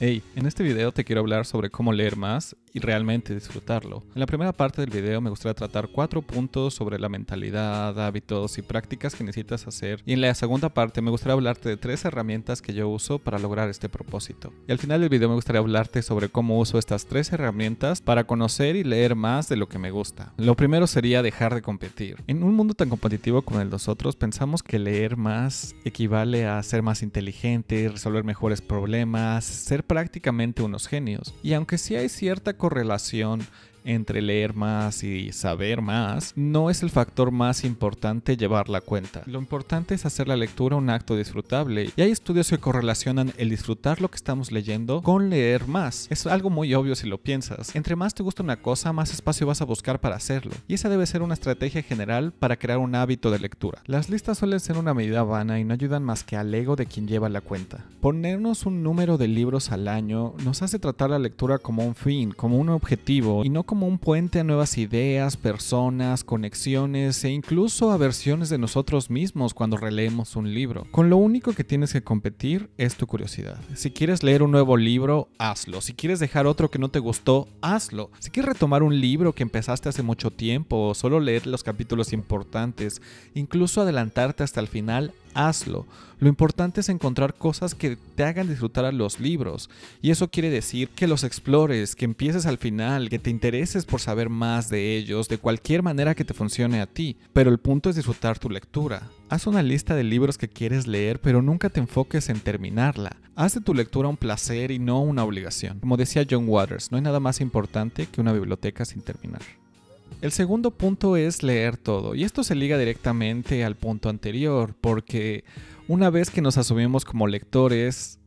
Hey, en este video te quiero hablar sobre cómo leer más realmente disfrutarlo. En la primera parte del video me gustaría tratar cuatro puntos sobre la mentalidad, hábitos y prácticas que necesitas hacer y en la segunda parte me gustaría hablarte de tres herramientas que yo uso para lograr este propósito. Y al final del video me gustaría hablarte sobre cómo uso estas tres herramientas para conocer y leer más de lo que me gusta. Lo primero sería dejar de competir. En un mundo tan competitivo como el de nosotros pensamos que leer más equivale a ser más inteligente, resolver mejores problemas, ser prácticamente unos genios. Y aunque sí hay cierta relación entre leer más y saber más, no es el factor más importante llevar la cuenta. Lo importante es hacer la lectura un acto disfrutable y hay estudios que correlacionan el disfrutar lo que estamos leyendo con leer más. Es algo muy obvio si lo piensas. Entre más te gusta una cosa, más espacio vas a buscar para hacerlo. Y esa debe ser una estrategia general para crear un hábito de lectura. Las listas suelen ser una medida vana y no ayudan más que al ego de quien lleva la cuenta. Ponernos un número de libros al año nos hace tratar la lectura como un fin, como un objetivo y no como como un puente a nuevas ideas, personas, conexiones e incluso a versiones de nosotros mismos cuando releemos un libro. Con lo único que tienes que competir es tu curiosidad. Si quieres leer un nuevo libro, hazlo. Si quieres dejar otro que no te gustó, hazlo. Si quieres retomar un libro que empezaste hace mucho tiempo o solo leer los capítulos importantes, incluso adelantarte hasta el final, hazlo. Lo importante es encontrar cosas que te hagan disfrutar a los libros. Y eso quiere decir que los explores, que empieces al final, que te intereses por saber más de ellos, de cualquier manera que te funcione a ti. Pero el punto es disfrutar tu lectura. Haz una lista de libros que quieres leer, pero nunca te enfoques en terminarla. Haz de tu lectura un placer y no una obligación. Como decía John Waters, no hay nada más importante que una biblioteca sin terminar. El segundo punto es leer todo, y esto se liga directamente al punto anterior, porque una vez que nos asumimos como lectores,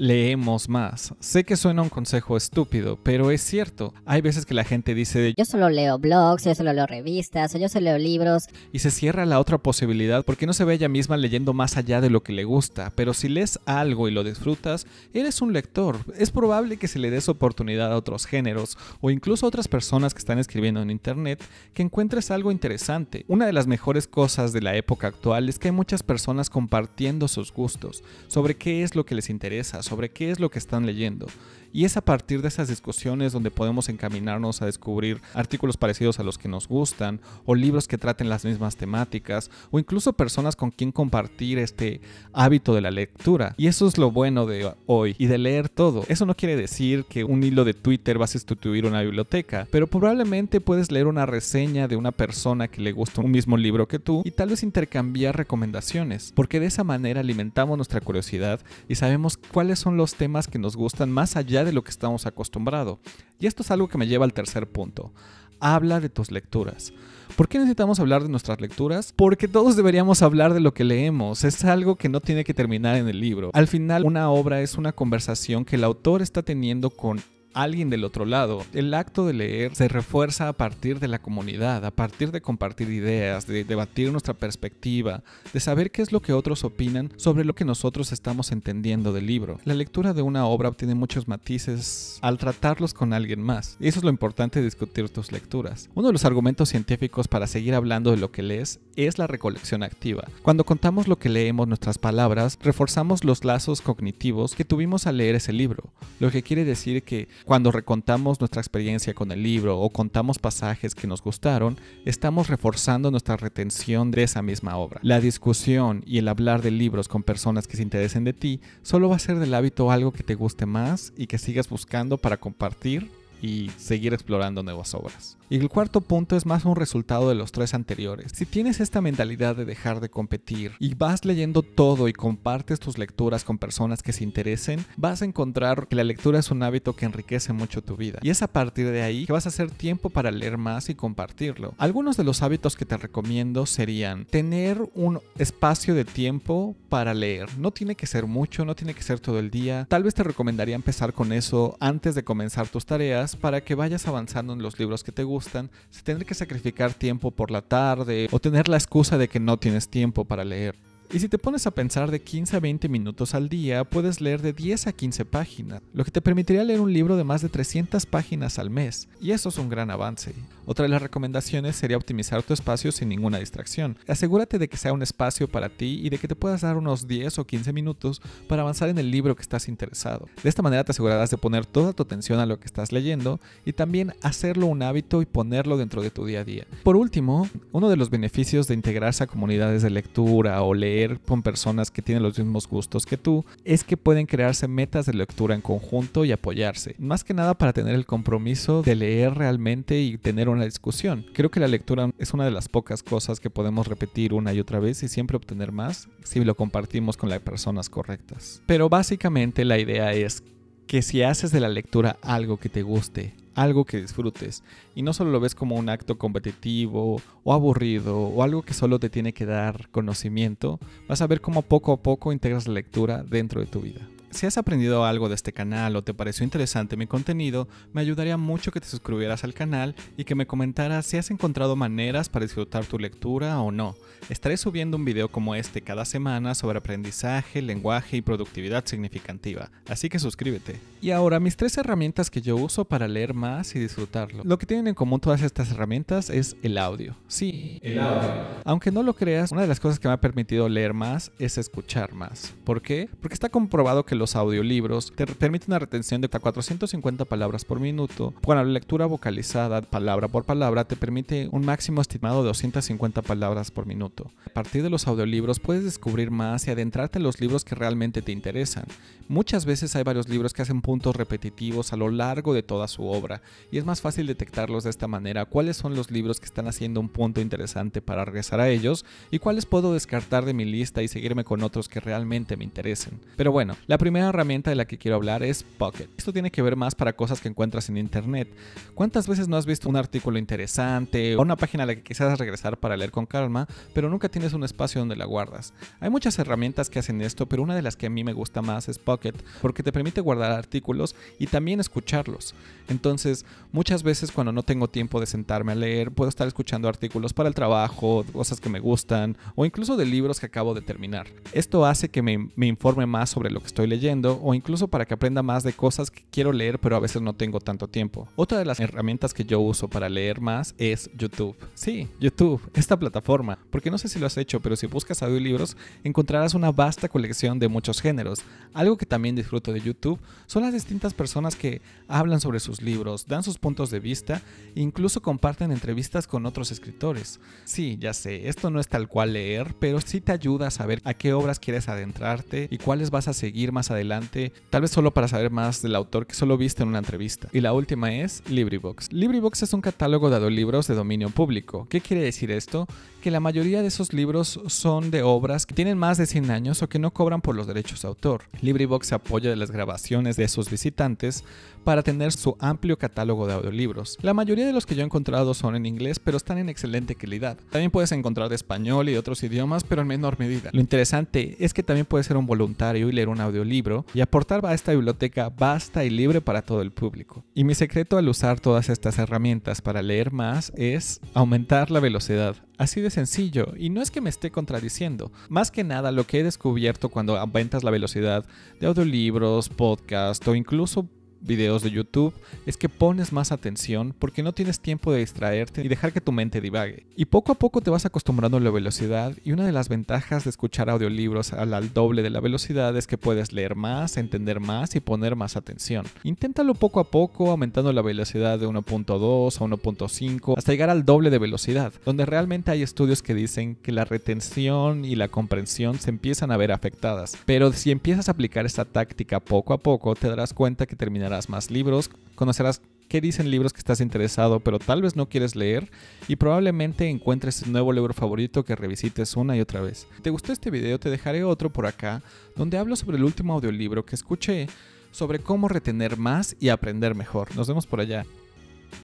leemos más. Sé que suena un consejo estúpido, pero es cierto. Hay veces que la gente dice yo solo leo blogs, yo solo leo revistas, o yo solo leo libros. Y se cierra la otra posibilidad porque no se ve ella misma leyendo más allá de lo que le gusta. Pero si lees algo y lo disfrutas, eres un lector. Es probable que se le des oportunidad a otros géneros o incluso a otras personas que están escribiendo en internet que encuentres algo interesante. Una de las mejores cosas de la época actual es que hay muchas personas compartiendo sus gustos sobre qué es lo que les interesa sobre qué es lo que están leyendo. Y es a partir de esas discusiones donde podemos encaminarnos a descubrir artículos parecidos a los que nos gustan, o libros que traten las mismas temáticas, o incluso personas con quien compartir este hábito de la lectura. Y eso es lo bueno de hoy, y de leer todo. Eso no quiere decir que un hilo de Twitter va a sustituir una biblioteca, pero probablemente puedes leer una reseña de una persona que le gusta un mismo libro que tú y tal vez intercambiar recomendaciones, porque de esa manera alimentamos nuestra curiosidad y sabemos cuál son los temas que nos gustan más allá de lo que estamos acostumbrados. Y esto es algo que me lleva al tercer punto. Habla de tus lecturas. ¿Por qué necesitamos hablar de nuestras lecturas? Porque todos deberíamos hablar de lo que leemos. Es algo que no tiene que terminar en el libro. Al final, una obra es una conversación que el autor está teniendo con alguien del otro lado. El acto de leer se refuerza a partir de la comunidad, a partir de compartir ideas, de debatir nuestra perspectiva, de saber qué es lo que otros opinan sobre lo que nosotros estamos entendiendo del libro. La lectura de una obra obtiene muchos matices al tratarlos con alguien más. Y eso es lo importante de discutir tus lecturas. Uno de los argumentos científicos para seguir hablando de lo que lees es la recolección activa. Cuando contamos lo que leemos nuestras palabras, reforzamos los lazos cognitivos que tuvimos al leer ese libro, lo que quiere decir que cuando recontamos nuestra experiencia con el libro o contamos pasajes que nos gustaron, estamos reforzando nuestra retención de esa misma obra. La discusión y el hablar de libros con personas que se interesen de ti solo va a ser del hábito algo que te guste más y que sigas buscando para compartir y seguir explorando nuevas obras. Y el cuarto punto es más un resultado de los tres anteriores. Si tienes esta mentalidad de dejar de competir y vas leyendo todo y compartes tus lecturas con personas que se interesen, vas a encontrar que la lectura es un hábito que enriquece mucho tu vida. Y es a partir de ahí que vas a hacer tiempo para leer más y compartirlo. Algunos de los hábitos que te recomiendo serían tener un espacio de tiempo para leer. No tiene que ser mucho, no tiene que ser todo el día. Tal vez te recomendaría empezar con eso antes de comenzar tus tareas para que vayas avanzando en los libros que te gustan, sin tener que sacrificar tiempo por la tarde o tener la excusa de que no tienes tiempo para leer. Y si te pones a pensar de 15 a 20 minutos al día, puedes leer de 10 a 15 páginas, lo que te permitiría leer un libro de más de 300 páginas al mes, y eso es un gran avance. Otra de las recomendaciones sería optimizar tu espacio sin ninguna distracción. Asegúrate de que sea un espacio para ti y de que te puedas dar unos 10 o 15 minutos para avanzar en el libro que estás interesado. De esta manera te asegurarás de poner toda tu atención a lo que estás leyendo y también hacerlo un hábito y ponerlo dentro de tu día a día. Por último, uno de los beneficios de integrarse a comunidades de lectura o leer con personas que tienen los mismos gustos que tú, es que pueden crearse metas de lectura en conjunto y apoyarse. Más que nada para tener el compromiso de leer realmente y tener una discusión. Creo que la lectura es una de las pocas cosas que podemos repetir una y otra vez y siempre obtener más si lo compartimos con las personas correctas. Pero básicamente la idea es que si haces de la lectura algo que te guste, algo que disfrutes y no solo lo ves como un acto competitivo o aburrido o algo que solo te tiene que dar conocimiento, vas a ver cómo poco a poco integras la lectura dentro de tu vida. Si has aprendido algo de este canal o te pareció interesante mi contenido, me ayudaría mucho que te suscribieras al canal y que me comentaras si has encontrado maneras para disfrutar tu lectura o no. Estaré subiendo un video como este cada semana sobre aprendizaje, lenguaje y productividad significativa, así que suscríbete. Y ahora mis tres herramientas que yo uso para leer más y disfrutarlo. Lo que tienen en común todas estas herramientas es el audio. Sí, el audio. Aunque no lo creas, una de las cosas que me ha permitido leer más es escuchar más. ¿Por qué? Porque está comprobado que los audiolibros te permite una retención de hasta 450 palabras por minuto. Con la lectura vocalizada palabra por palabra te permite un máximo estimado de 250 palabras por minuto. A partir de los audiolibros puedes descubrir más y adentrarte en los libros que realmente te interesan. Muchas veces hay varios libros que hacen puntos repetitivos a lo largo de toda su obra y es más fácil detectarlos de esta manera cuáles son los libros que están haciendo un punto interesante para regresar a ellos y cuáles puedo descartar de mi lista y seguirme con otros que realmente me interesen. Pero bueno, la primera la primera herramienta de la que quiero hablar es Pocket. Esto tiene que ver más para cosas que encuentras en internet. ¿Cuántas veces no has visto un artículo interesante o una página a la que quisieras regresar para leer con calma, pero nunca tienes un espacio donde la guardas? Hay muchas herramientas que hacen esto, pero una de las que a mí me gusta más es Pocket, porque te permite guardar artículos y también escucharlos. Entonces, muchas veces cuando no tengo tiempo de sentarme a leer, puedo estar escuchando artículos para el trabajo, cosas que me gustan o incluso de libros que acabo de terminar. Esto hace que me informe más sobre lo que estoy leyendo o incluso para que aprenda más de cosas que quiero leer pero a veces no tengo tanto tiempo. Otra de las herramientas que yo uso para leer más es YouTube. Sí, YouTube, esta plataforma. Porque no sé si lo has hecho, pero si buscas audiolibros encontrarás una vasta colección de muchos géneros. Algo que también disfruto de YouTube son las distintas personas que hablan sobre sus libros, dan sus puntos de vista e incluso comparten entrevistas con otros escritores. Sí, ya sé, esto no es tal cual leer, pero sí te ayuda a saber a qué obras quieres adentrarte y cuáles vas a seguir más adelante, tal vez solo para saber más del autor que solo viste en una entrevista. Y la última es LibriVox. LibriVox es un catálogo de audiolibros de dominio público. ¿Qué quiere decir esto? Que la mayoría de esos libros son de obras que tienen más de 100 años o que no cobran por los derechos de autor. LibriVox se apoya de las grabaciones de esos visitantes para tener su amplio catálogo de audiolibros. La mayoría de los que yo he encontrado son en inglés, pero están en excelente calidad. También puedes encontrar de español y otros idiomas, pero en menor medida. Lo interesante es que también puedes ser un voluntario y leer un audiolibro y aportar a esta biblioteca Basta y libre para todo el público. Y mi secreto al usar todas estas herramientas para leer más es aumentar la velocidad. Así de sencillo, y no es que me esté contradiciendo. Más que nada lo que he descubierto cuando aumentas la velocidad de audiolibros, podcast o incluso videos de YouTube es que pones más atención porque no tienes tiempo de distraerte y dejar que tu mente divague. Y poco a poco te vas acostumbrando a la velocidad y una de las ventajas de escuchar audiolibros al doble de la velocidad es que puedes leer más, entender más y poner más atención. Inténtalo poco a poco aumentando la velocidad de 1.2 a 1.5 hasta llegar al doble de velocidad, donde realmente hay estudios que dicen que la retención y la comprensión se empiezan a ver afectadas. Pero si empiezas a aplicar esta táctica poco a poco te darás cuenta que terminarás conocerás más libros, conocerás qué dicen libros que estás interesado, pero tal vez no quieres leer y probablemente encuentres el nuevo libro favorito que revisites una y otra vez. ¿Te gustó este video? Te dejaré otro por acá donde hablo sobre el último audiolibro que escuché sobre cómo retener más y aprender mejor. Nos vemos por allá.